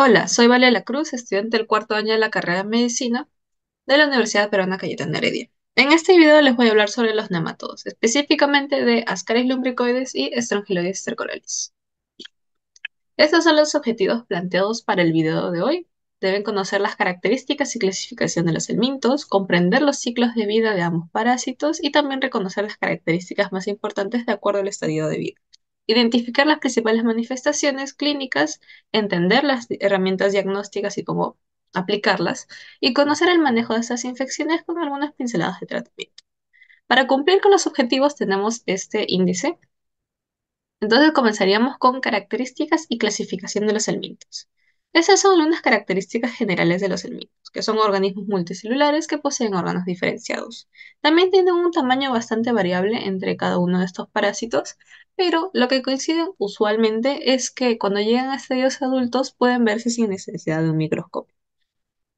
Hola, soy Valeria Cruz, estudiante del cuarto año de la carrera de Medicina de la Universidad Peruana Cayetano Heredia. En este video les voy a hablar sobre los nematodos, específicamente de Ascaris lumbricoides y Strongyloides stercoralis. Estos son los objetivos planteados para el video de hoy. Deben conocer las características y clasificación de los helmintos, comprender los ciclos de vida de ambos parásitos y también reconocer las características más importantes de acuerdo al estadio de vida identificar las principales manifestaciones clínicas, entender las herramientas diagnósticas y cómo aplicarlas, y conocer el manejo de estas infecciones con algunas pinceladas de tratamiento. Para cumplir con los objetivos tenemos este índice. Entonces comenzaríamos con características y clasificación de los elementos. Esas son algunas características generales de los helmintos, que son organismos multicelulares que poseen órganos diferenciados. También tienen un tamaño bastante variable entre cada uno de estos parásitos, pero lo que coinciden usualmente es que cuando llegan a estadios adultos pueden verse sin necesidad de un microscopio.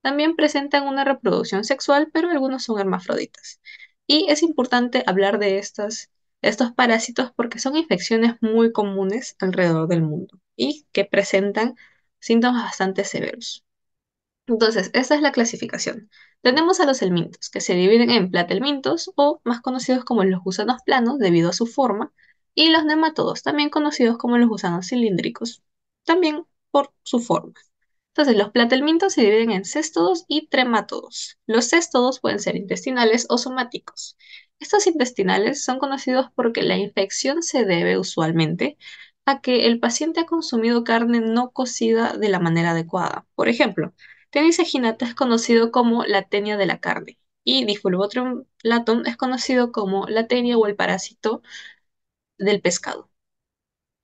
También presentan una reproducción sexual, pero algunos son hermafroditas. Y es importante hablar de estas, estos parásitos porque son infecciones muy comunes alrededor del mundo y que presentan síntomas bastante severos. Entonces, esta es la clasificación. Tenemos a los elmintos, que se dividen en platelmintos o más conocidos como los gusanos planos debido a su forma, y los nematodos, también conocidos como los gusanos cilíndricos, también por su forma. Entonces, los platelmintos se dividen en céstodos y trematodos. Los céstodos pueden ser intestinales o somáticos. Estos intestinales son conocidos porque la infección se debe usualmente que el paciente ha consumido carne no cocida de la manera adecuada. Por ejemplo, tenis aginata es conocido como la tenia de la carne y Difulbotrium latum es conocido como la tenia o el parásito del pescado.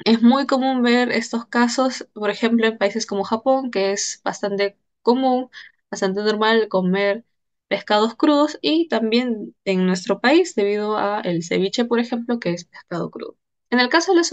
Es muy común ver estos casos, por ejemplo, en países como Japón, que es bastante común, bastante normal comer pescados crudos y también en nuestro país debido a el ceviche, por ejemplo, que es pescado crudo. En el caso de los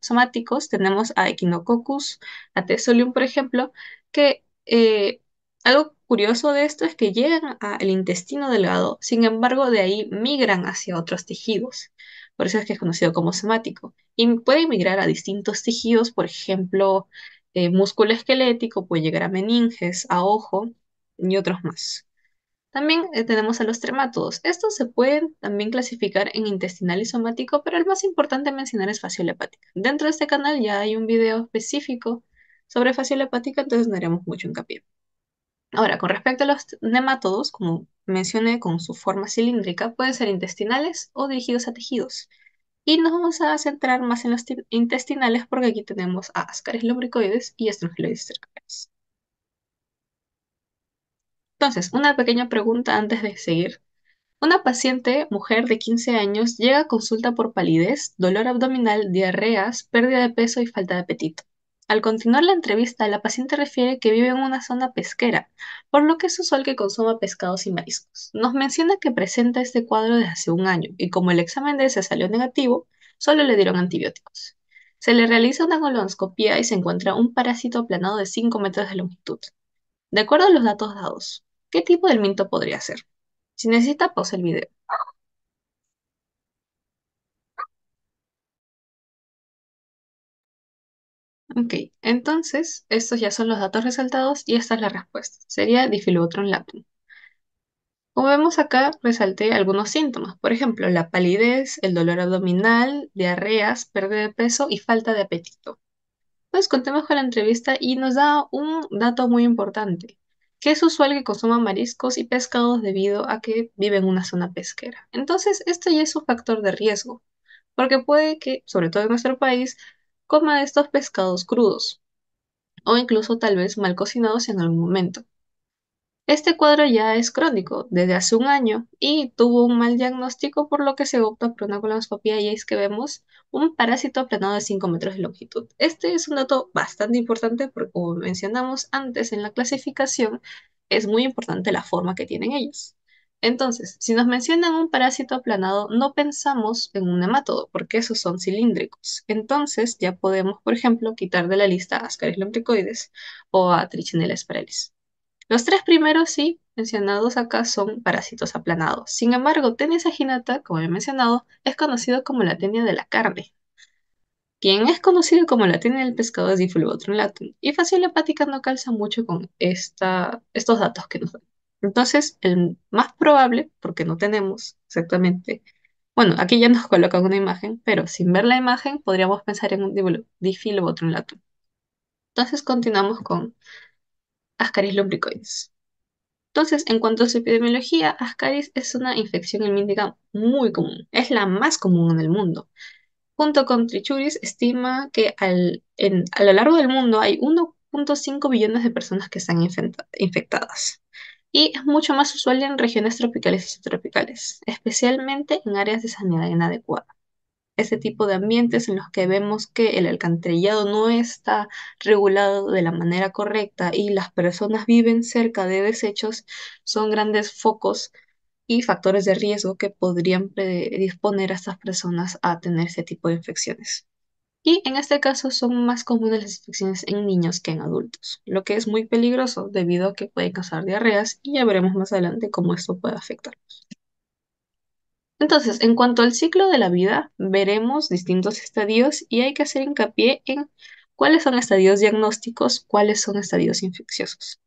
somáticos, tenemos a Echinococcus, a Tesolium, por ejemplo, que eh, algo curioso de esto es que llegan al intestino delgado, sin embargo, de ahí migran hacia otros tejidos. Por eso es que es conocido como somático. Y puede migrar a distintos tejidos, por ejemplo, eh, músculo esquelético, puede llegar a meninges, a ojo y otros más. También eh, tenemos a los tremátodos. Estos se pueden también clasificar en intestinal y somático, pero el más importante mencionar es hepática Dentro de este canal ya hay un video específico sobre fasciolepática, entonces no haremos mucho hincapié. Ahora, con respecto a los nematodos, como mencioné con su forma cilíndrica, pueden ser intestinales o dirigidos a tejidos. Y nos vamos a centrar más en los intestinales porque aquí tenemos a ascaris lumbricoides y estrofiloides cercanos. Entonces, una pequeña pregunta antes de seguir. Una paciente, mujer de 15 años, llega a consulta por palidez, dolor abdominal, diarreas, pérdida de peso y falta de apetito. Al continuar la entrevista, la paciente refiere que vive en una zona pesquera, por lo que es usual que consuma pescados y mariscos. Nos menciona que presenta este cuadro desde hace un año y como el examen de ese salió negativo, solo le dieron antibióticos. Se le realiza una colonoscopia y se encuentra un parásito aplanado de 5 metros de longitud. De acuerdo a los datos dados, ¿Qué tipo de minto podría ser? Si necesita, pausa el video. Ok, entonces estos ya son los datos resaltados y esta es la respuesta. Sería Difilobotron latum. Como vemos acá, resalté algunos síntomas, por ejemplo, la palidez, el dolor abdominal, diarreas, pérdida de peso y falta de apetito. Pues contemos con la entrevista y nos da un dato muy importante que es usual que consuma mariscos y pescados debido a que vive en una zona pesquera. Entonces, esto ya es un factor de riesgo, porque puede que, sobre todo en nuestro país, coma estos pescados crudos o incluso tal vez mal cocinados en algún momento. Este cuadro ya es crónico desde hace un año y tuvo un mal diagnóstico por lo que se opta por una colonoscopia y es que vemos un parásito aplanado de 5 metros de longitud. Este es un dato bastante importante porque como mencionamos antes en la clasificación, es muy importante la forma que tienen ellos. Entonces, si nos mencionan un parásito aplanado, no pensamos en un nematodo, porque esos son cilíndricos. Entonces, ya podemos, por ejemplo, quitar de la lista a Ascaris lombricoides o a Trichinella spiralis. Los tres primeros sí mencionados acá son parásitos aplanados. Sin embargo, Tenia saginata, como he mencionado, es conocido como la tenia de la carne. Quien es conocido como la tenia del pescado es Difulbotrum latum, y fácil hepática no calza mucho con estos datos que nos dan. Entonces, el más probable, porque no tenemos exactamente, bueno, aquí ya nos colocan una imagen, pero sin ver la imagen podríamos pensar en un otro latum. Entonces continuamos con Ascaris lumbricoides. Entonces, en cuanto a su epidemiología, Ascaris es una infección helmíntica muy común, es la más común en el mundo. Junto con Trichuris, estima que a lo largo del mundo hay 1.5 billones de personas que están infectadas. Y es mucho más usual en regiones tropicales y subtropicales, especialmente en áreas de sanidad inadecuada ese tipo de ambientes en los que vemos que el alcantarillado no está regulado de la manera correcta y las personas viven cerca de desechos son grandes focos y factores de riesgo que podrían predisponer a estas personas a tener ese tipo de infecciones. Y en este caso son más comunes las infecciones en niños que en adultos, lo que es muy peligroso debido a que puede causar diarreas y ya veremos más adelante cómo esto puede afectarnos. Entonces, en cuanto al ciclo de la vida, veremos distintos estadios y hay que hacer hincapié en cuáles son estadios diagnósticos, cuáles son estadios infecciosos.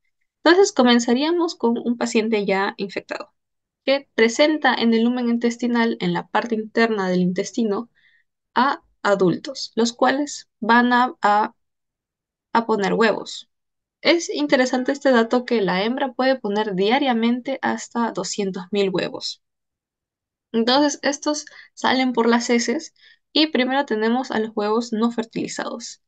Entonces, comenzaríamos con un paciente ya infectado, que presenta en el lumen intestinal, en la parte interna del intestino, a adultos, los cuales van a, poner huevos. Es interesante este dato que la hembra puede poner diariamente hasta 200.000 huevos. Entonces, estos salen por las heces y primero tenemos a los huevos no fertilizados.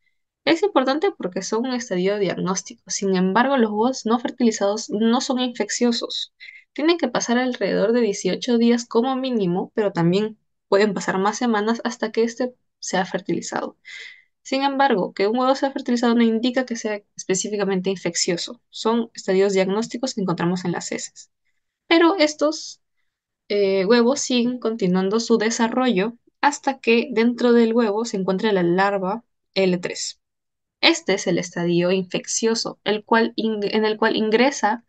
Es importante porque son un estadio diagnóstico. Sin embargo, los huevos no fertilizados no son infecciosos. Tienen que pasar alrededor de 18 días como mínimo, pero también pueden pasar más semanas hasta que este sea fertilizado. Sin embargo, que un huevo sea fertilizado no indica que sea específicamente infeccioso. Son estadios diagnósticos que encontramos en las heces. Pero estos eh, huevos siguen continuando su desarrollo hasta que dentro del huevo se encuentra la larva L3. Este es el estadio infeccioso, el cual en el cual ingresa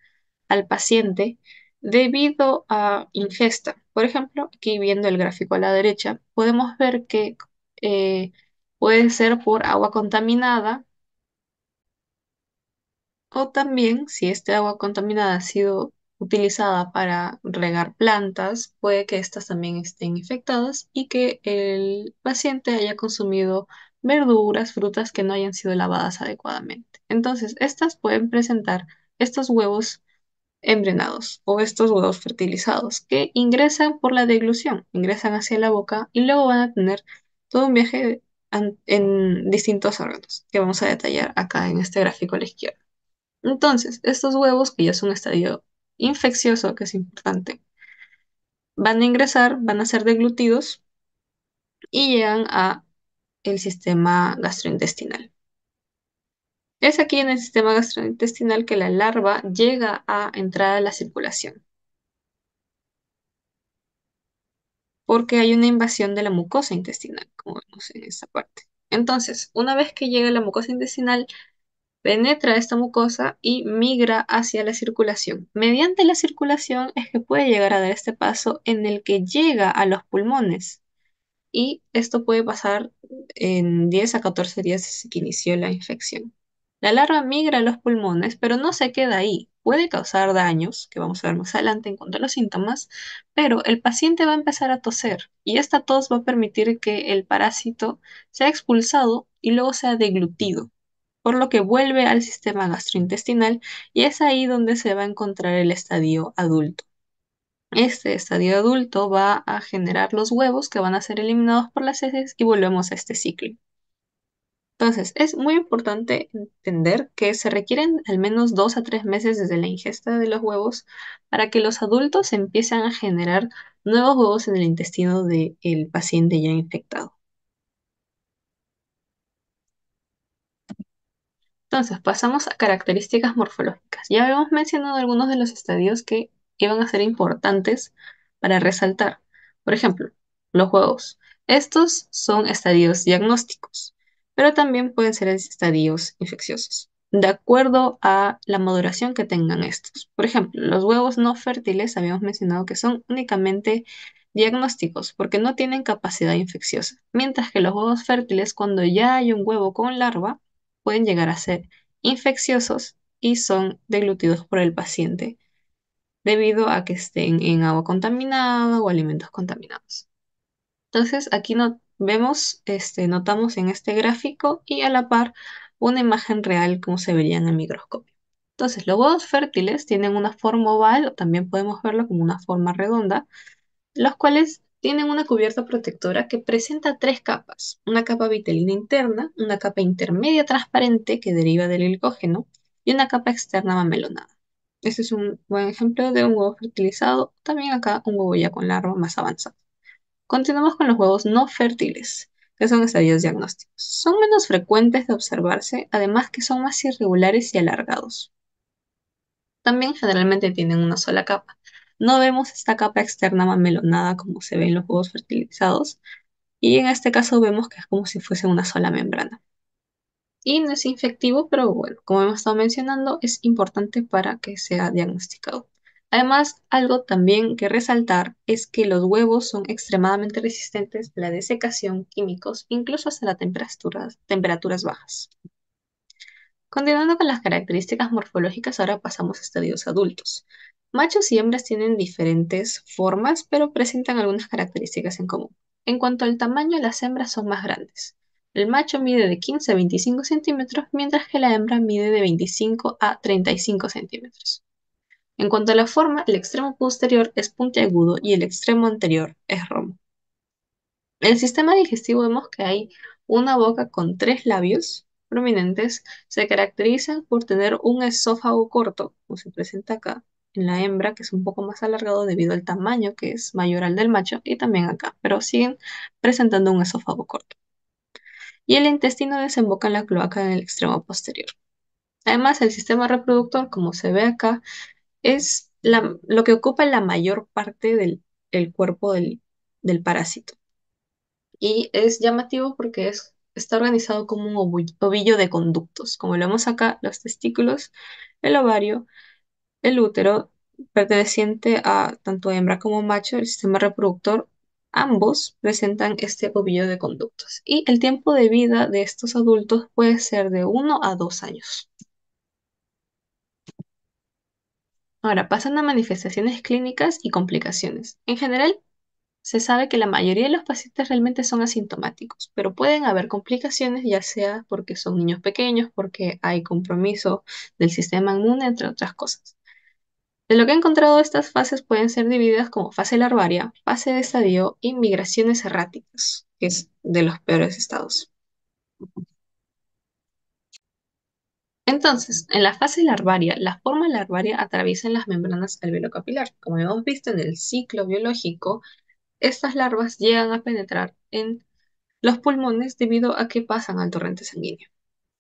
al paciente debido a ingesta. Por ejemplo, aquí viendo el gráfico a la derecha, podemos ver que eh, puede ser por agua contaminada o también si esta agua contaminada ha sido utilizada para regar plantas, puede que estas también estén infectadas y que el paciente haya consumido verduras, frutas que no hayan sido lavadas adecuadamente. Entonces, estas pueden presentar estos huevos embrenados o estos huevos fertilizados que ingresan por la deglución, ingresan hacia la boca y luego van a tener todo un viaje en distintos órganos que vamos a detallar acá en este gráfico a la izquierda. Entonces, estos huevos que ya son estadio infeccioso, que es importante, van a ingresar, van a ser deglutidos y llegan a el sistema gastrointestinal. Es aquí en el sistema gastrointestinal que la larva llega a entrar a la circulación. Porque hay una invasión de la mucosa intestinal, como vemos en esta parte. Entonces, una vez que llega la mucosa intestinal, penetra esta mucosa y migra hacia la circulación. Mediante la circulación es que puede llegar a dar este paso en el que llega a los pulmones. Y esto puede pasar en 10 a 14 días desde que inició la infección. La larva migra a los pulmones, pero no se queda ahí. Puede causar daños, que vamos a ver más adelante en cuanto a los síntomas, pero el paciente va a empezar a toser y esta tos va a permitir que el parásito sea expulsado y luego sea deglutido por lo que vuelve al sistema gastrointestinal y es ahí donde se va a encontrar el estadio adulto. Este estadio adulto va a generar los huevos que van a ser eliminados por las heces y volvemos a este ciclo. Entonces, es muy importante entender que se requieren al menos dos a tres meses desde la ingesta de los huevos para que los adultos empiecen a generar nuevos huevos en el intestino del paciente ya infectado. Entonces, pasamos a características morfológicas. Ya habíamos mencionado algunos de los estadios que iban a ser importantes para resaltar. Por ejemplo, los huevos, Estos son estadios diagnósticos, pero también pueden ser estadios infecciosos, de acuerdo a la maduración que tengan estos. Por ejemplo, los huevos no fértiles habíamos mencionado que son únicamente diagnósticos porque no tienen capacidad infecciosa, mientras que los huevos fértiles, cuando ya hay un huevo con larva, pueden llegar a ser infecciosos y son deglutidos por el paciente debido a que estén en agua contaminada o alimentos contaminados. Entonces aquí no, vemos, este, notamos en este gráfico y a la par una imagen real como se vería en el microscopio. Entonces los bodos fértiles tienen una forma oval o también podemos verlo como una forma redonda, los cuales tienen una cubierta protectora que presenta tres capas, una capa vitelina interna, una capa intermedia transparente que deriva del glicógeno y una capa externa mamelonada. Este es un buen ejemplo de un huevo fertilizado, también acá un huevo ya con larva más avanzado. Continuamos con los huevos no fértiles, que son estadios diagnósticos. Son menos frecuentes de observarse, además que son más irregulares y alargados. También generalmente tienen una sola capa, no vemos esta capa externa mamelonada como se ve en los huevos fertilizados, y en este caso vemos que es como si fuese una sola membrana. Y no es infectivo, pero bueno, como hemos estado mencionando, es importante para que sea diagnosticado. Además, algo también que resaltar es que los huevos son extremadamente resistentes a la desecación, químicos, incluso hasta las temperaturas, temperaturas bajas. Continuando con las características morfológicas, ahora pasamos a estudios adultos. Machos y hembras tienen diferentes formas, pero presentan algunas características en común. En cuanto al tamaño, las hembras son más grandes. El macho mide de 15 a 25 centímetros, mientras que la hembra mide de 25 a 35 centímetros. En cuanto a la forma, el extremo posterior es puntiagudo y el extremo anterior es romo. En el sistema digestivo vemos que hay una boca con tres labios prominentes. Se caracterizan por tener un esófago corto, como se presenta acá, en la hembra, que es un poco más alargado debido al tamaño que es mayor al del macho, y también acá, pero siguen presentando un esófago corto. Y el intestino desemboca en la cloaca en el extremo posterior. Además, el sistema reproductor, como se ve acá, es lo que ocupa la mayor parte del cuerpo del, parásito. Y es llamativo porque es está organizado como un ovillo de conductos, como lo vemos acá, los testículos, el ovario, el útero, perteneciente a tanto hembra como macho, el sistema reproductor, ambos presentan este ovillo de conductos. Y el tiempo de vida de estos adultos puede ser de 1 a 2 años. Ahora, pasan a manifestaciones clínicas y complicaciones. En general, se sabe que la mayoría de los pacientes realmente son asintomáticos, pero pueden haber complicaciones, ya sea porque son niños pequeños, porque hay compromiso del sistema inmune, entre otras cosas. De lo que he encontrado, estas fases pueden ser divididas como fase larvaria, fase de estadio y migraciones erráticas, que es de los peores estados. Entonces, en la fase larvaria, la forma larvaria atraviesa las membranas capilar, Como hemos visto en el ciclo biológico, estas larvas llegan a penetrar en los pulmones debido a que pasan al torrente sanguíneo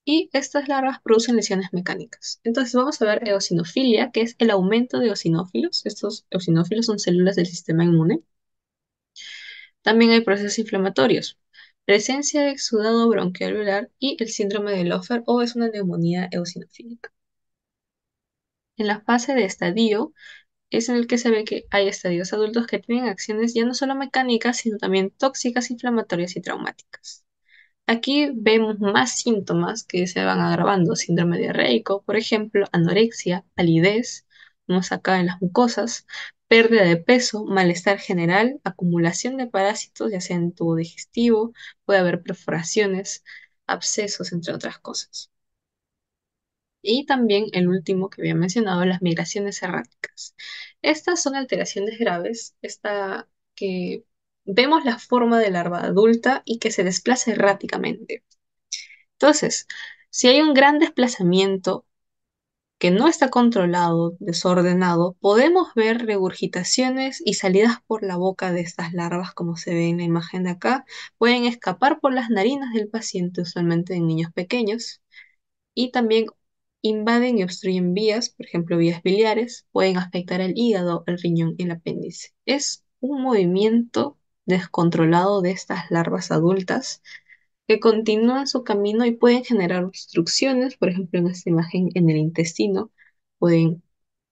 y estas larvas producen lesiones mecánicas. Entonces vamos a ver eosinofilia, que es el aumento de eosinófilos. Estos eosinófilos son células del sistema inmune. También hay procesos inflamatorios, presencia de exudado bronquialular y el síndrome de Loffer o es una neumonía eosinofílica. En la fase de estadio es en el que se ve que hay estadios adultos que tienen acciones ya no solo mecánicas, sino también tóxicas, inflamatorias y traumáticas. Aquí vemos más síntomas que se van agravando, síndrome diarreico, por ejemplo, anorexia, palidez, vemos acá en las mucosas, pérdida de peso, malestar general, acumulación de parásitos, ya sea en tubo digestivo, puede haber perforaciones, abscesos, entre otras cosas. Y también el último que había mencionado, las migraciones erráticas. Estas son alteraciones graves, esta que vemos la forma de larva adulta y que se desplaza erráticamente. Entonces, si hay un gran desplazamiento que no está controlado, desordenado, podemos ver regurgitaciones y salidas por la boca de estas larvas, como se ve en la imagen de acá. Pueden escapar por las narinas del paciente, usualmente en niños pequeños, y también invaden y obstruyen vías, por ejemplo, vías biliares, pueden afectar el hígado, el riñón y el apéndice. Es un movimiento descontrolado de estas larvas adultas que continúan su camino y pueden generar obstrucciones, por ejemplo en esta imagen en el intestino, pueden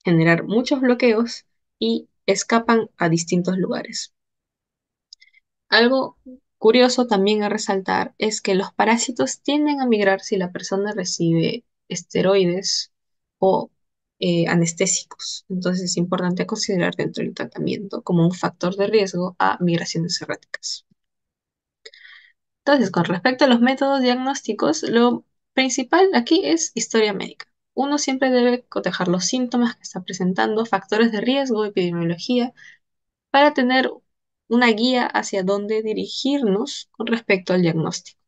generar muchos bloqueos y escapan a distintos lugares. Algo curioso también a resaltar es que los parásitos tienden a migrar si la persona recibe esteroides o eh, anestésicos. Entonces es importante considerar dentro del tratamiento como un factor de riesgo a migraciones erráticas. Entonces, con respecto a los métodos diagnósticos, lo principal aquí es historia médica. Uno siempre debe cotejar los síntomas que está presentando, factores de riesgo, epidemiología, para tener una guía hacia dónde dirigirnos con respecto al diagnóstico.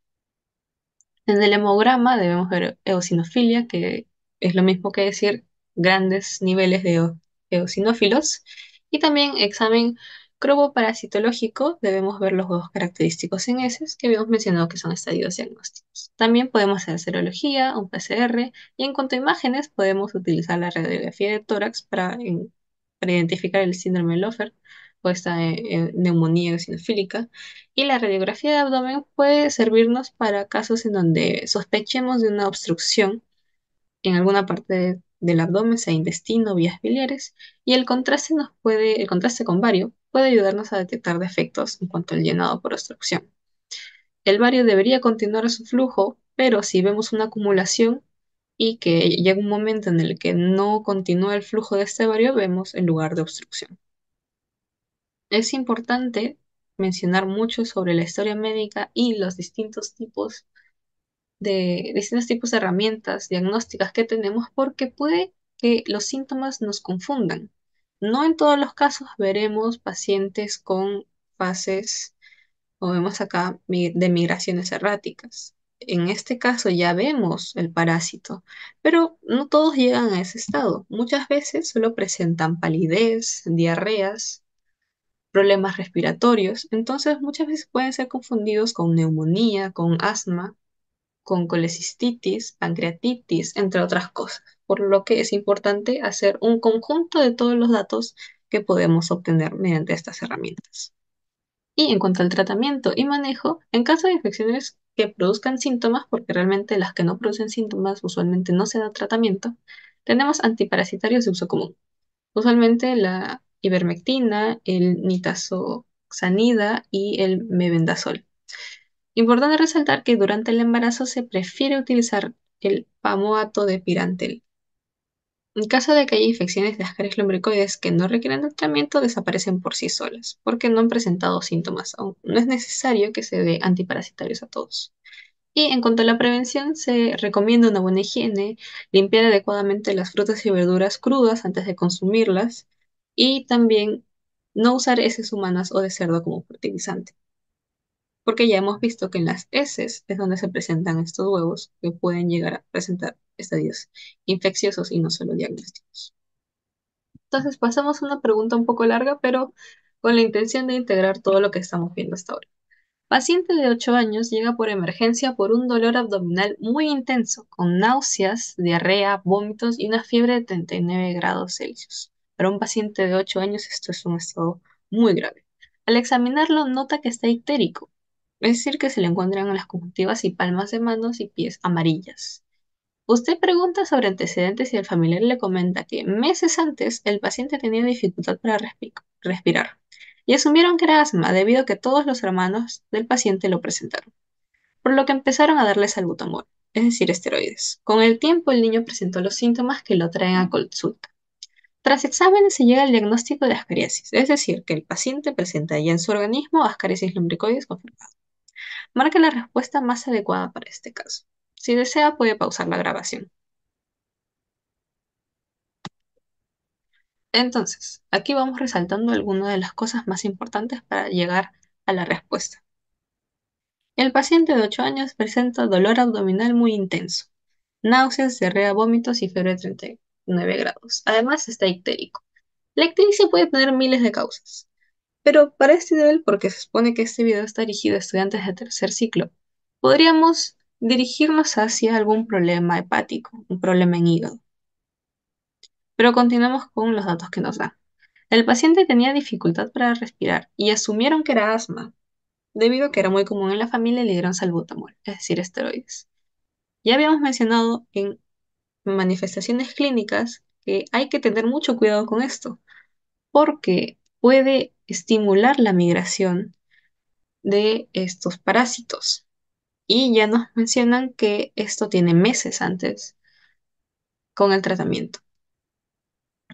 En el hemograma debemos ver eosinofilia, que es lo mismo que decir grandes niveles de eosinófilos. Y también examen croboparasitológico, debemos ver los dos característicos en heces que habíamos mencionado que son estadios diagnósticos. También podemos hacer serología, un PCR, y en cuanto a imágenes, podemos utilizar la radiografía de tórax para, identificar el síndrome de Lofer o esta eh, eh, neumonía eosinofílica. Y la radiografía de abdomen puede servirnos para casos en donde sospechemos de una obstrucción en alguna parte del abdomen e intestino, vías biliares, y el contraste, nos puede, el contraste con vario puede ayudarnos a detectar defectos en cuanto al llenado por obstrucción. El vario debería continuar su flujo, pero si vemos una acumulación y que llega un momento en el que no continúa el flujo de este vario, vemos el lugar de obstrucción. Es importante mencionar mucho sobre la historia médica y los distintos tipos de distintos tipos de herramientas diagnósticas que tenemos porque puede que los síntomas nos confundan. No en todos los casos veremos pacientes con fases, o vemos acá, de migraciones erráticas. En este caso ya vemos el parásito, pero no todos llegan a ese estado. Muchas veces solo presentan palidez, diarreas, problemas respiratorios, entonces muchas veces pueden ser confundidos con neumonía, con asma, con colecistitis, pancreatitis, entre otras cosas, por lo que es importante hacer un conjunto de todos los datos que podemos obtener mediante estas herramientas. Y en cuanto al tratamiento y manejo, en caso de infecciones que produzcan síntomas, porque realmente las que no producen síntomas usualmente no se da tratamiento, tenemos antiparasitarios de uso común. Usualmente la ivermectina, el nitazoxanida y el mebendazol. Importante resaltar que durante el embarazo se prefiere utilizar el pamoato de pirantel. En caso de que haya infecciones de ascaris lumbricoides que no requieran tratamiento, desaparecen por sí solas, porque no han presentado síntomas aún. No es necesario que se dé antiparasitarios a todos. Y en cuanto a la prevención, se recomienda una buena higiene, limpiar adecuadamente las frutas y verduras crudas antes de consumirlas y también no usar heces humanas o de cerdo como fertilizante porque ya hemos visto que en las heces es donde se presentan estos huevos que pueden llegar a presentar estadios infecciosos y no solo diagnósticos. Entonces pasamos a una pregunta un poco larga, pero con la intención de integrar todo lo que estamos viendo hasta ahora. Paciente de 8 años llega por emergencia por un dolor abdominal muy intenso, con náuseas, diarrea, vómitos y una fiebre de 39 grados Celsius. Para un paciente de 8 años esto es un estado muy grave. Al examinarlo nota que está ictérico, es decir, que se le encuentran en las conjuntivas y palmas de manos y pies amarillas. Usted pregunta sobre antecedentes y el familiar le comenta que meses antes el paciente tenía dificultad para respirar y asumieron que era asma debido a que todos los hermanos del paciente lo presentaron, por lo que empezaron a darle salbutamol, es decir, esteroides. Con el tiempo el niño presentó los síntomas que lo traen a consulta. Tras exámenes se llega al diagnóstico de ascariasis, es decir, que el paciente presenta ya en su organismo ascariasis lumbricoides confirmado. Marque la respuesta más adecuada para este caso. Si desea, puede pausar la grabación. Entonces, aquí vamos resaltando algunas de las cosas más importantes para llegar a la respuesta. El paciente de 8 años presenta dolor abdominal muy intenso, náuseas, diarrea, vómitos y fiebre de 39 grados. Además, está ictérico. La ictericia puede tener miles de causas. Pero para este nivel, porque se supone que este video está dirigido a estudiantes de tercer ciclo, podríamos dirigirnos hacia algún problema hepático, un problema en hígado. Pero continuamos con los datos que nos dan. El paciente tenía dificultad para respirar y asumieron que era asma. Debido a que era muy común en la familia, le dieron salbutamol, es decir, esteroides. Ya habíamos mencionado en manifestaciones clínicas que hay que tener mucho cuidado con esto, porque puede estimular la migración de estos parásitos. Y ya nos mencionan que esto tiene meses antes con el tratamiento.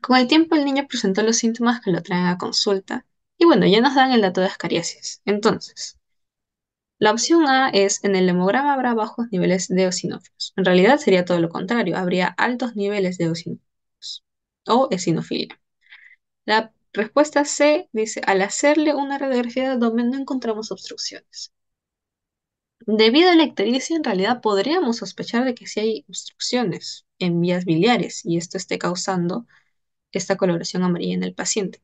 Con el tiempo el niño presentó los síntomas que lo traen a consulta y bueno, ya nos dan el dato de ascariasis. Entonces, la opción A es en el hemograma habrá bajos niveles de eosinófilos. En realidad sería todo lo contrario, habría altos niveles de eosinófilos o eosinofilia La Respuesta C dice, al hacerle una radiografía de abdomen no encontramos obstrucciones. Debido a la ictericia, en realidad podríamos sospechar de que sí hay obstrucciones en vías biliares y esto esté causando esta coloración amarilla en el paciente.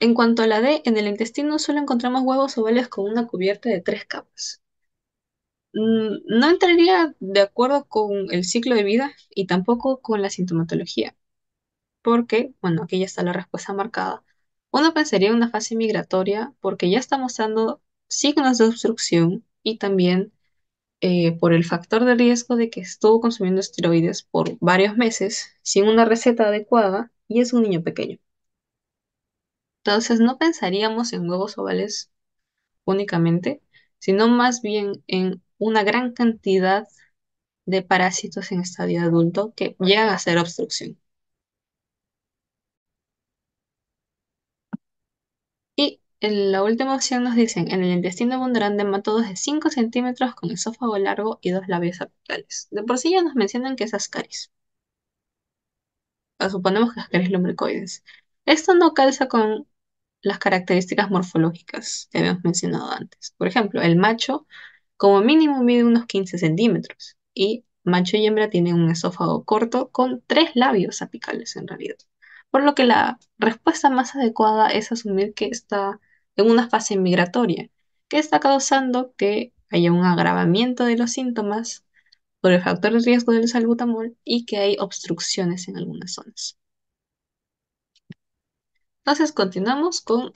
En cuanto a la D, en el intestino solo encontramos huevos ovales con una cubierta de tres capas. Mm, no entraría de acuerdo con el ciclo de vida y tampoco con la sintomatología porque, bueno, aquí ya está la respuesta marcada. Uno pensaría en una fase migratoria porque ya está mostrando signos de obstrucción y también eh, por el factor de riesgo de que estuvo consumiendo esteroides por varios meses sin una receta adecuada y es un niño pequeño. Entonces no pensaríamos en huevos ovales únicamente, sino más bien en una gran cantidad de parásitos en estadio adulto que llegan a ser obstrucción. En la última opción nos dicen, en el intestino mató dos de 5 centímetros con esófago largo y dos labios apicales. De por sí ya nos mencionan que es ascaris. suponemos que ascaris lumbricoides. Esto no calza con las características morfológicas que habíamos mencionado antes. Por ejemplo, el macho como mínimo mide unos 15 centímetros y macho y hembra tienen un esófago corto con tres labios apicales en realidad. Por lo que la respuesta más adecuada es asumir que esta en una fase migratoria, que está causando que haya un agravamiento de los síntomas por el factor de riesgo del salbutamol y que hay obstrucciones en algunas zonas. Entonces continuamos con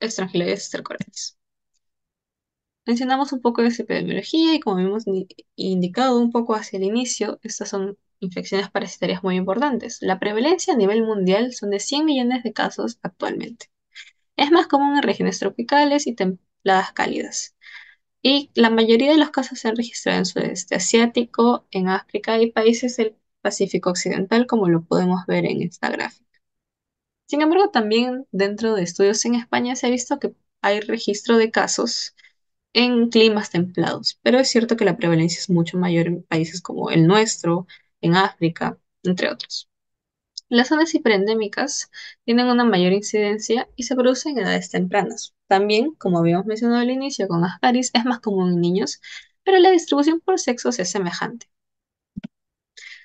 estrangulares estercoralis. Mencionamos un poco de epidemiología y como hemos indicado un poco hacia el inicio, estas son infecciones parasitarias muy importantes. La prevalencia a nivel mundial son de 100 millones de casos actualmente. Es más común en regiones tropicales y templadas cálidas. Y la mayoría de los casos se han registrado en sudeste asiático, en África y países del Pacífico Occidental, como lo podemos ver en esta gráfica. Sin embargo, también dentro de estudios en España se ha visto que hay registro de casos en climas templados, pero es cierto que la prevalencia es mucho mayor en países como el nuestro, en África, entre otros. Las zonas hiperendémicas tienen una mayor incidencia y se producen en edades tempranas. También, como habíamos mencionado al inicio con Ascaris, es más común en niños, pero la distribución por sexos es semejante.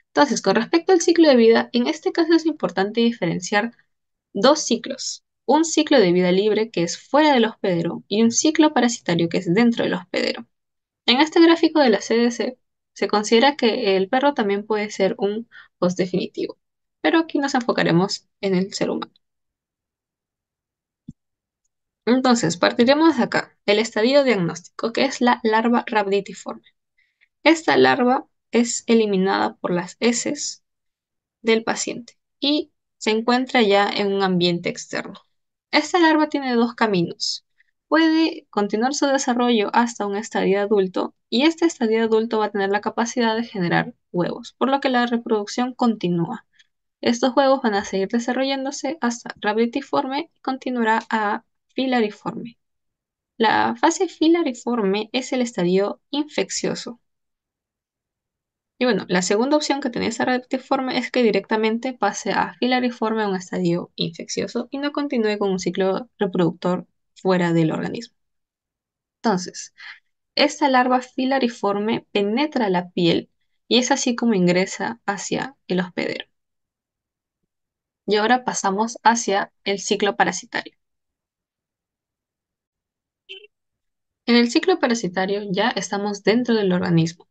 Entonces, con respecto al ciclo de vida, en este caso es importante diferenciar dos ciclos. Un ciclo de vida libre que es fuera del hospedero y un ciclo parasitario que es dentro del hospedero. En este gráfico de la CDC se considera que el perro también puede ser un post definitivo pero aquí nos enfocaremos en el ser humano. Entonces, partiremos de acá, el estadio diagnóstico, que es la larva rabditiforme. Esta larva es eliminada por las heces del paciente y se encuentra ya en un ambiente externo. Esta larva tiene dos caminos. Puede continuar su desarrollo hasta un estadio adulto y este estadio adulto va a tener la capacidad de generar huevos, por lo que la reproducción continúa. Estos huevos van a seguir desarrollándose hasta Rabbitiforme y continuará a Filariforme. La fase filariforme es el estadio infeccioso. Y bueno, la segunda opción que tiene esa Rabbitiforme es que directamente pase a filariforme a un estadio infeccioso y no continúe con un ciclo reproductor fuera del organismo. Entonces, esta larva filariforme penetra la piel y es así como ingresa hacia el hospedero. Y ahora pasamos hacia el ciclo parasitario. En el ciclo parasitario ya estamos dentro del organismo.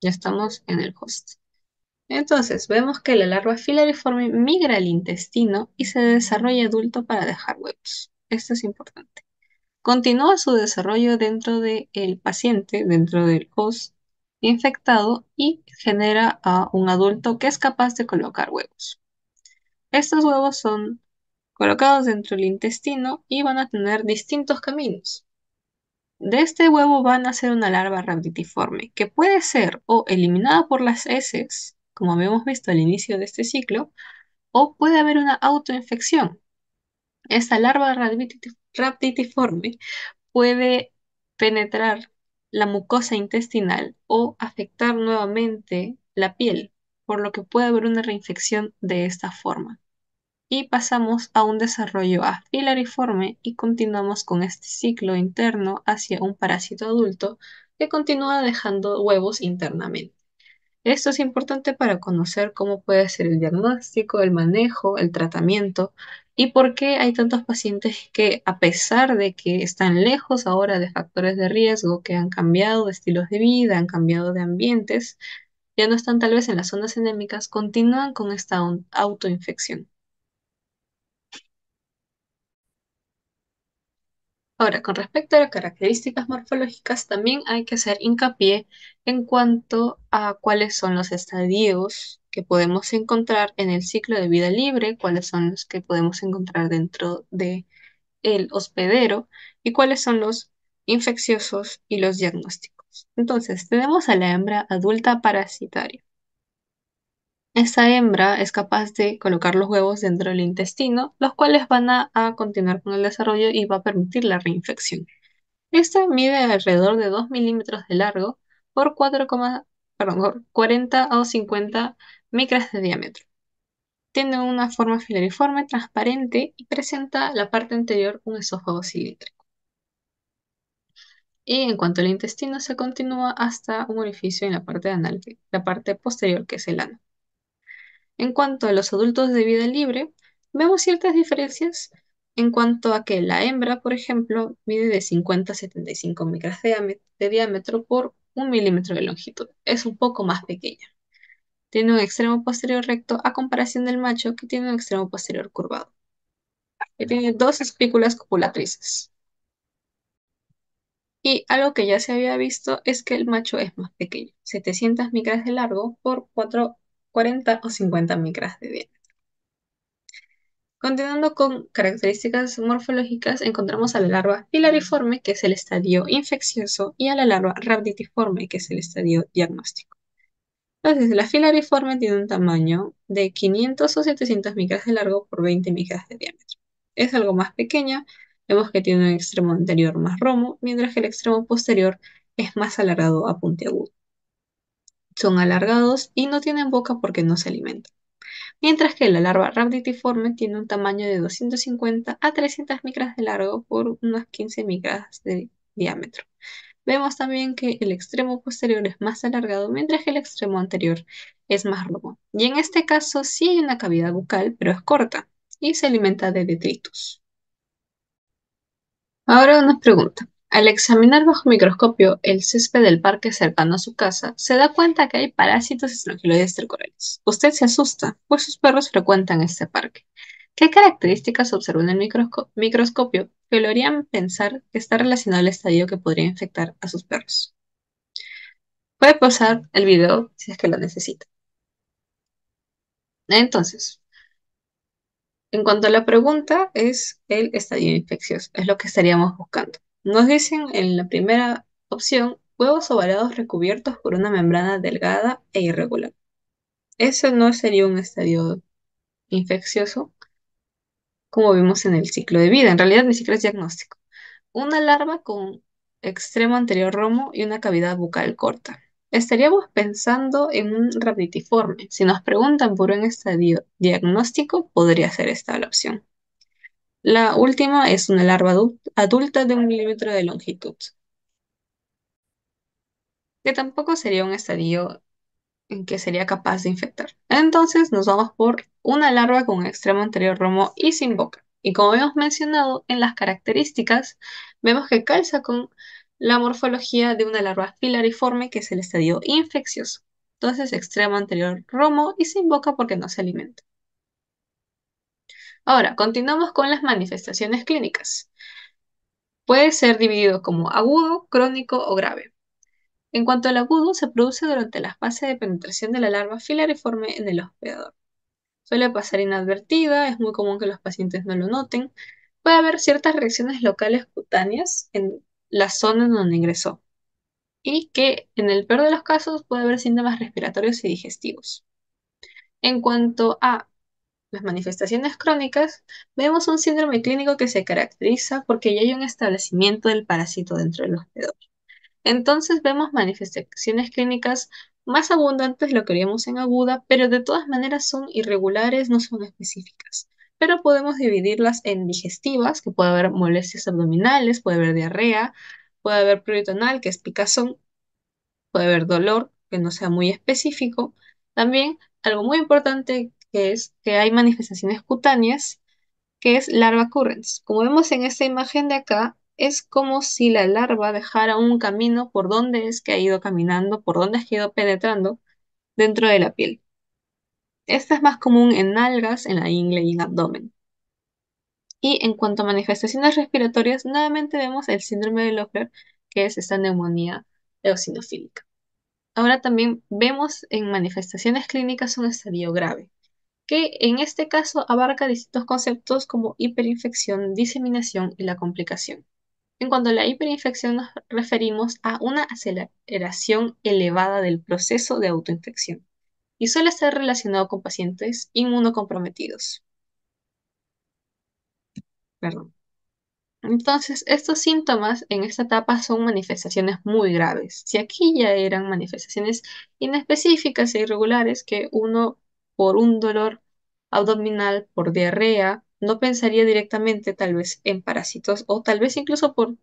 Ya estamos en el host. Entonces, vemos que la larva filariforme migra al intestino y se desarrolla adulto para dejar huevos. Esto es importante. Continúa su desarrollo dentro del paciente, dentro del host infectado y genera a un adulto que es capaz de colocar huevos. Estos huevos son colocados dentro del intestino y van a tener distintos caminos. De este huevo van a ser una larva rhabditiforme, que puede ser o eliminada por las heces, como habíamos visto al inicio de este ciclo, o puede haber una autoinfección. Esta larva rhabditiforme puede penetrar la mucosa intestinal o afectar nuevamente la piel, por lo que puede haber una reinfección de esta forma. Y pasamos a un desarrollo afilariforme y continuamos con este ciclo interno hacia un parásito adulto que continúa dejando huevos internamente. Esto es importante para conocer cómo puede ser el diagnóstico, el manejo, el tratamiento y por qué hay tantos pacientes que, a pesar de que están lejos ahora de factores de riesgo, que han cambiado de estilos de vida, han cambiado de ambientes, ya no están tal vez en las zonas endémicas, continúan con esta autoinfección. Ahora, con respecto a las características morfológicas, también hay que hacer hincapié en cuanto a cuáles son los estadios que podemos encontrar en el ciclo de vida libre, cuáles son los que podemos encontrar dentro del hospedero y cuáles son los infecciosos y los diagnósticos. Entonces, tenemos a la hembra adulta parasitaria. Esta hembra es capaz de colocar los huevos dentro del intestino, los cuales van a, continuar con el desarrollo y va a permitir la reinfección. Esta mide alrededor de 2 milímetros de largo por 40 o 50 micras de diámetro. Tiene una forma filariforme, transparente y presenta la parte anterior un esófago cilíndrico y en cuanto al intestino se continúa hasta un orificio en la parte anal, la parte posterior que es el ano. En cuanto a los adultos de vida libre, vemos ciertas diferencias en cuanto a que la hembra, por ejemplo, mide de 50 a 75 micras de, diámetro por un milímetro de longitud. Es un poco más pequeña. Tiene un extremo posterior recto a comparación del macho que tiene un extremo posterior curvado. Y tiene dos espículas copulatrices. Y algo que ya se había visto es que el macho es más pequeño, 700 micras de largo por 4, 40 o 50 micras de diámetro. Continuando con características morfológicas, encontramos a la larva filariforme, que es el estadio infeccioso, y a la larva rhabditiforme, que es el estadio diagnóstico. Entonces, la filariforme tiene un tamaño de 500 o 700 micras de largo por 20 micras de diámetro. Es algo más pequeña, Vemos que tiene un extremo anterior más romo, mientras que el extremo posterior es más alargado a puntiagudo. Son alargados y no tienen boca porque no se alimentan. Mientras que la larva rhabditiforme tiene un tamaño de 250 a 300 micras de largo por unas 15 micras de diámetro. Vemos también que el extremo posterior es más alargado, mientras que el extremo anterior es más romo. Y en este caso sí hay una cavidad bucal, pero es corta y se alimenta de detritus. Ahora una pregunta. Al examinar bajo microscopio el césped del parque cercano a su casa, se da cuenta que hay parásitos estrangiloides tricorales. Usted se asusta, pues sus perros frecuentan este parque. ¿Qué características observó en el microscopio que lo harían pensar que está relacionado al estadio que podría infectar a sus perros? Puede pausar el video si es que lo necesita. Entonces, en cuanto a la pregunta, es el estadio infeccioso, es lo que estaríamos buscando. Nos dicen en la primera opción huevos ovalados recubiertos por una membrana delgada e irregular. Eso no sería un estadio infeccioso, como vimos en el ciclo de vida. En realidad ni ciclo es diagnóstico. Una larva con extremo anterior romo y una cavidad bucal corta estaríamos pensando en un rapidiforme. Si nos preguntan por un estadio diagnóstico, podría ser esta la opción. La última es una larva adulta de un milímetro de longitud, que tampoco sería un estadio en que sería capaz de infectar. Entonces nos vamos por una larva con extremo anterior romo y sin boca. Y como hemos mencionado en las características, vemos que calza con la morfología de una larva filariforme que es el estadio infeccioso. Entonces, extremo anterior romo y se invoca porque no se alimenta. Ahora, continuamos con las manifestaciones clínicas. Puede ser dividido como agudo, crónico o grave. En cuanto al agudo, se produce durante la fase de penetración de la larva filariforme en el hospedador. Suele pasar inadvertida, es muy común que los pacientes no lo noten. Puede haber ciertas reacciones locales cutáneas en la zona en donde ingresó y que en el peor de los casos puede haber síntomas respiratorios y digestivos. En cuanto a las manifestaciones crónicas, vemos un síndrome clínico que se caracteriza porque ya hay un establecimiento del parásito dentro del hospedor. Entonces vemos manifestaciones clínicas más abundantes, lo que vemos en aguda, pero de todas maneras son irregulares, no son específicas pero podemos dividirlas en digestivas, que puede haber molestias abdominales, puede haber diarrea, puede haber pruritonal, que es picazón, puede haber dolor, que no sea muy específico. También algo muy importante que es que hay manifestaciones cutáneas, que es larva currents. Como vemos en esta imagen de acá, es como si la larva dejara un camino por donde es que ha ido caminando, por donde ha ido penetrando dentro de la piel. Esta es más común en nalgas, en la ingle y en abdomen. Y en cuanto a manifestaciones respiratorias, nuevamente vemos el síndrome de Loeffler, que es esta neumonía eosinofílica. Ahora también vemos en manifestaciones clínicas un estadio grave, que en este caso abarca distintos conceptos como hiperinfección, diseminación y la complicación. En cuanto a la hiperinfección nos referimos a una aceleración elevada del proceso de autoinfección y suele estar relacionado con pacientes inmunocomprometidos. Perdón. Entonces, estos síntomas en esta etapa son manifestaciones muy graves. Si aquí ya eran manifestaciones inespecíficas e irregulares que uno por un dolor abdominal, por diarrea, no pensaría directamente tal vez en parásitos o tal vez incluso por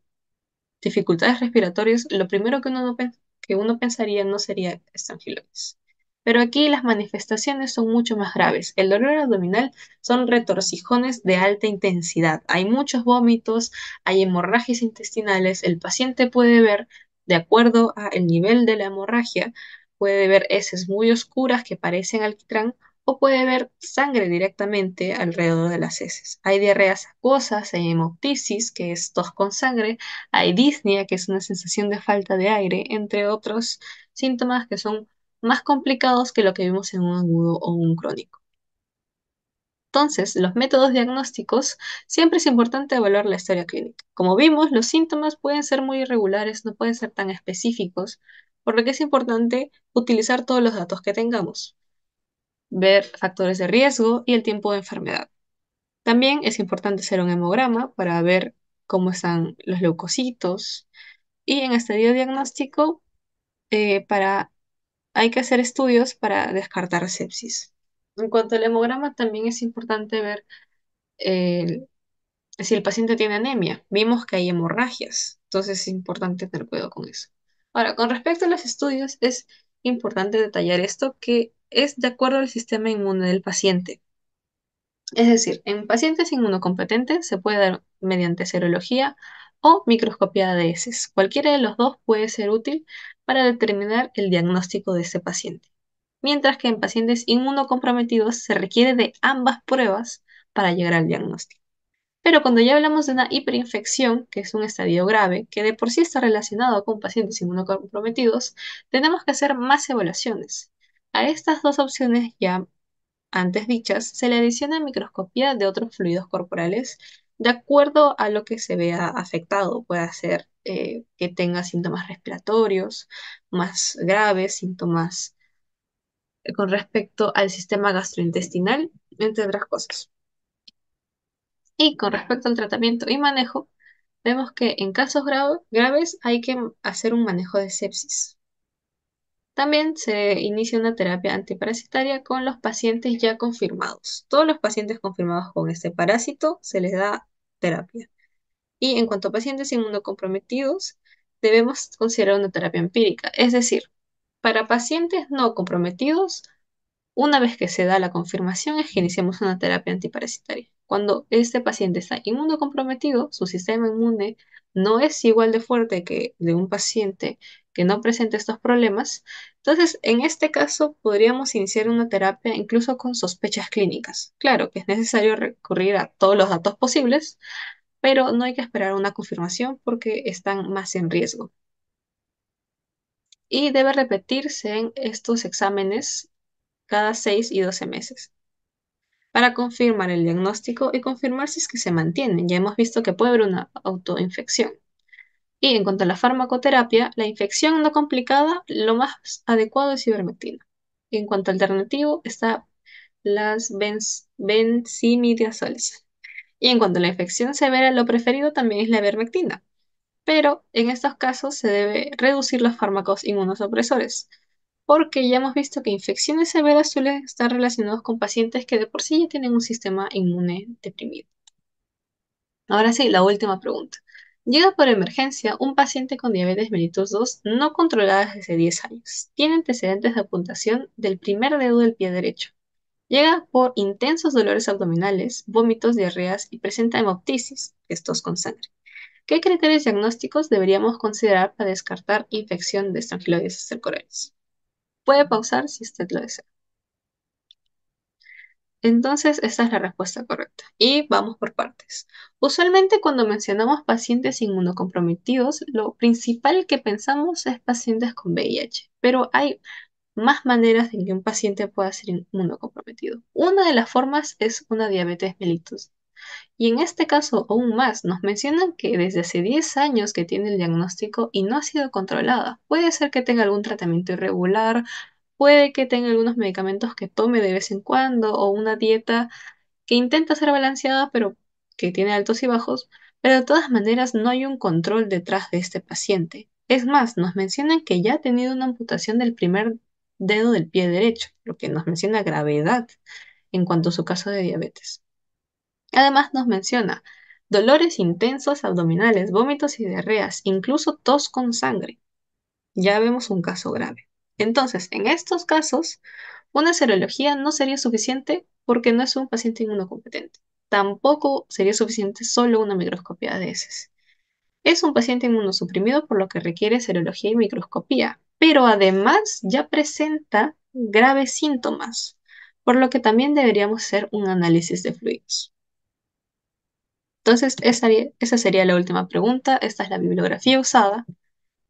dificultades respiratorias, lo primero que uno, que uno pensaría no sería estanfiloides pero aquí las manifestaciones son mucho más graves. El dolor abdominal son retorcijones de alta intensidad. Hay muchos vómitos, hay hemorragias intestinales. El paciente puede ver, de acuerdo al nivel de la hemorragia, puede ver heces muy oscuras que parecen alquitrán o puede ver sangre directamente alrededor de las heces. Hay diarreas acuosas, hay hemoptisis, que es tos con sangre, hay disnea, que es una sensación de falta de aire, entre otros síntomas que son más complicados que lo que vimos en un agudo o un crónico. Entonces, los métodos diagnósticos, siempre es importante evaluar la historia clínica. Como vimos, los síntomas pueden ser muy irregulares, no pueden ser tan específicos, por lo que es importante utilizar todos los datos que tengamos, ver factores de riesgo y el tiempo de enfermedad. También es importante hacer un hemograma para ver cómo están los leucocitos y en estadio diagnóstico eh, para hay que hacer estudios para descartar sepsis. En cuanto al hemograma, también es importante ver eh, si el paciente tiene anemia. Vimos que hay hemorragias, entonces es importante tener cuidado con eso. Ahora, con respecto a los estudios, es importante detallar esto que es de acuerdo al sistema inmune del paciente. Es decir, en pacientes inmunocompetentes se puede dar mediante serología o microscopía de heces. Cualquiera de los dos puede ser útil para determinar el diagnóstico de ese paciente. Mientras que en pacientes inmunocomprometidos se requiere de ambas pruebas para llegar al diagnóstico. Pero cuando ya hablamos de una hiperinfección, que es un estadio grave, que de por sí está relacionado con pacientes inmunocomprometidos, tenemos que hacer más evaluaciones. A estas dos opciones ya antes dichas, se le adiciona microscopía de otros fluidos corporales de acuerdo a lo que se vea afectado. Puede ser eh, que tenga síntomas respiratorios más graves, síntomas eh, con respecto al sistema gastrointestinal, entre otras cosas. Y con respecto al tratamiento y manejo, vemos que en casos graves hay que hacer un manejo de sepsis. También se inicia una terapia antiparasitaria con los pacientes ya confirmados. Todos los pacientes confirmados con este parásito se les da terapia. Y en cuanto a pacientes inmunocomprometidos, debemos considerar una terapia empírica. Es decir, para pacientes no comprometidos, una vez que se da la confirmación es que iniciamos una terapia antiparasitaria. Cuando este paciente está inmunocomprometido, su sistema inmune no es igual de fuerte que de un paciente que no presente estos problemas. Entonces, en este caso, podríamos iniciar una terapia incluso con sospechas clínicas. Claro que es necesario recurrir a todos los datos posibles, pero no hay que esperar una confirmación porque están más en riesgo. Y debe repetirse en estos exámenes cada 6 y 12 meses para confirmar el diagnóstico y confirmar si es que se mantienen. Ya hemos visto que puede haber una autoinfección. Y en cuanto a la farmacoterapia, la infección no complicada, lo más adecuado es ivermectina. en cuanto a alternativo, está las benzimidazoles. Y en cuanto a la infección severa, lo preferido también es la ivermectina. Pero en estos casos se debe reducir los fármacos inmunosupresores, porque ya hemos visto que infecciones severas suelen estar relacionadas con pacientes que de por sí ya tienen un sistema inmune deprimido. Ahora sí, la última pregunta. Llega por emergencia un paciente con diabetes mellitus 2 no controlada desde 10 años. Tiene antecedentes de apuntación del primer dedo del pie derecho. Llega por intensos dolores abdominales, vómitos, diarreas y presenta hemoptisis, estos con sangre. ¿Qué criterios diagnósticos deberíamos considerar para descartar infección de estrangeloides estercorales? Puede pausar si usted lo desea. Entonces, esta es la respuesta correcta. Y vamos por partes. Usualmente cuando mencionamos pacientes inmunocomprometidos, lo principal que pensamos es pacientes con VIH, pero hay más maneras en que un paciente pueda ser inmunocomprometido. Una de las formas es una diabetes mellitus. Y en este caso, aún más, nos mencionan que desde hace 10 años que tiene el diagnóstico y no ha sido controlada. Puede ser que tenga algún tratamiento irregular, Puede que tenga algunos medicamentos que tome de vez en cuando o una dieta que intenta ser balanceada, pero que tiene altos y bajos, pero de todas maneras no hay un control detrás de este paciente. Es más, nos mencionan que ya ha tenido una amputación del primer dedo del pie derecho, lo que nos menciona gravedad en cuanto a su caso de diabetes. Además nos menciona dolores intensos abdominales, vómitos y diarreas, incluso tos con sangre. Ya vemos un caso grave. Entonces, en estos casos, una serología no sería suficiente porque no es un paciente inmunocompetente. Tampoco sería suficiente solo una microscopía de heces. Es un paciente inmunosuprimido por lo que requiere serología y microscopía, pero además ya presenta graves síntomas, por lo que también deberíamos hacer un análisis de fluidos. Entonces, esa, esa sería la última pregunta. Esta es la bibliografía usada.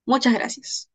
Muchas gracias.